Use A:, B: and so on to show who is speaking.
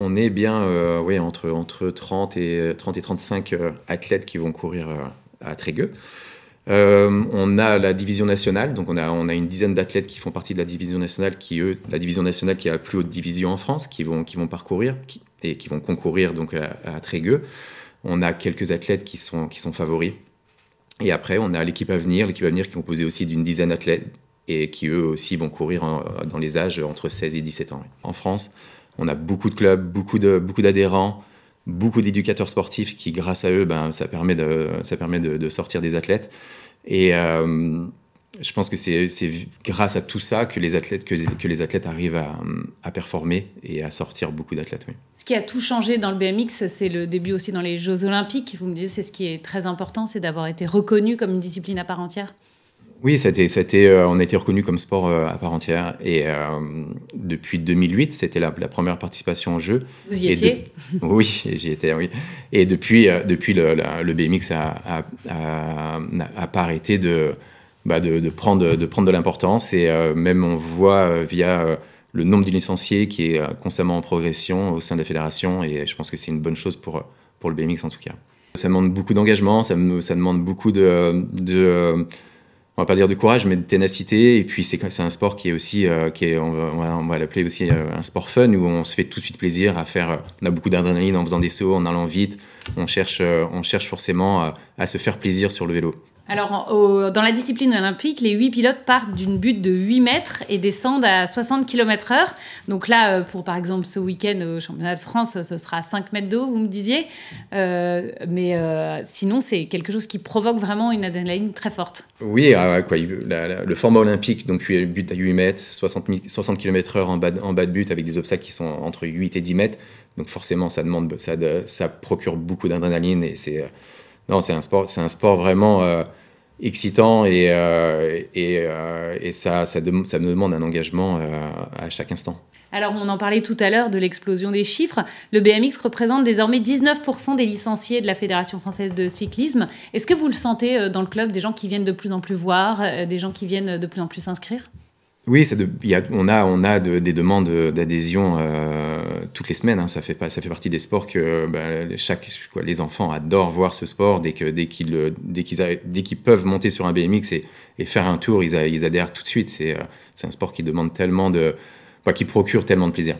A: On est bien euh, oui, entre, entre 30, et, 30 et 35 euh, athlètes qui vont courir euh, à Trégueux. on a la division nationale, donc on a, on a une dizaine d'athlètes qui font partie de la division nationale, qui eux, la division nationale qui est la plus haute division en France, qui vont, qui vont parcourir et qui vont concourir donc à, Trégueux. On a quelques athlètes qui sont, qui sont favoris. Et après, on a l'équipe à venir, l'équipe à venir qui est composée aussi d'une dizaine d'athlètes, et qui eux aussi vont courir hein, dans les âges entre 16 et 17 ans. En France, on a beaucoup de clubs, beaucoup d'adhérents, beaucoup, beaucoup d'éducateurs sportifs qui, grâce à eux, ben, ça permet, de, ça permet de, sortir des athlètes. Et euh, je pense que c'est grâce à tout ça que les athlètes, que, les athlètes arrivent à, à, performer et à sortir beaucoup d'athlètes.
B: Ce qui a tout changé dans le BMX, c'est le début aussi dans les Jeux Olympiques. Vous me disiez, c'est ce qui est très important, c'est d'avoir été reconnu comme une discipline à part entière.
A: Oui, c'était, c'était, euh, on a été reconnu comme sport euh, à part entière. Et euh, depuis 2008, c'était la, première participation au jeu. Vous y étiez Oui, j'y étais, oui. Et depuis, depuis le, BMX n'a pas arrêté bah, de, prendre, de l'importance. Et même on voit via le nombre de licenciés qui est constamment en progression au sein de la fédération. Et je pense que c'est une bonne chose pour, le BMX en tout cas. Ça demande beaucoup d'engagement, ça, demande beaucoup de on va pas dire de courage, mais de ténacité. Et puis c'est c'est un sport qui est aussi, euh, qui est, on va, l'appeler aussi euh, un sport fun où on se fait tout de suite plaisir à faire. Euh, on a beaucoup d'adrénaline en faisant des sauts, en allant vite. On cherche, on cherche forcément à se faire plaisir sur le vélo.
B: Alors, dans la discipline olympique, les huit pilotes partent d'une butte de 8 mètres et descendent à 60 km/h. Donc là, euh, pour par exemple ce week-end au championnat de France, ce sera à 5 mètres d'eau, vous me disiez. Euh, mais euh, sinon, c'est quelque chose qui provoque vraiment une adrénaline très forte.
A: Oui, ah quoi, le format olympique, donc butte à 8 mètres, 60, km/h en bas, de, en butte avec des obstacles qui sont entre 8 et 10 mètres. Donc forcément, ça, demande, ça, ça procure beaucoup d'adrénaline et c'est. Non, c'est un sport, c'est un sport vraiment excitant et, euh, euh, et, ça, ça, demande un engagement euh, à chaque instant.
B: Alors on en parlait tout à l'heure de l'explosion des chiffres. Le BMX représente désormais 19% des licenciés de la Fédération française de cyclisme. Est-ce que vous le sentez dans le club, des gens qui viennent de plus en plus voir, des gens qui viennent de plus en plus s'inscrire
A: oui, on a, des demandes d'adhésion euh, toutes les semaines. Hein. ça, fait partie des sports que bah, chaque, les enfants adorent voir ce sport. Dès qu'ils dès peuvent monter sur un BMX et, faire un tour, ils, adhèrent tout de suite. Euh,
B: c'est un sport qui demande tellement de. qui procure tellement de plaisir.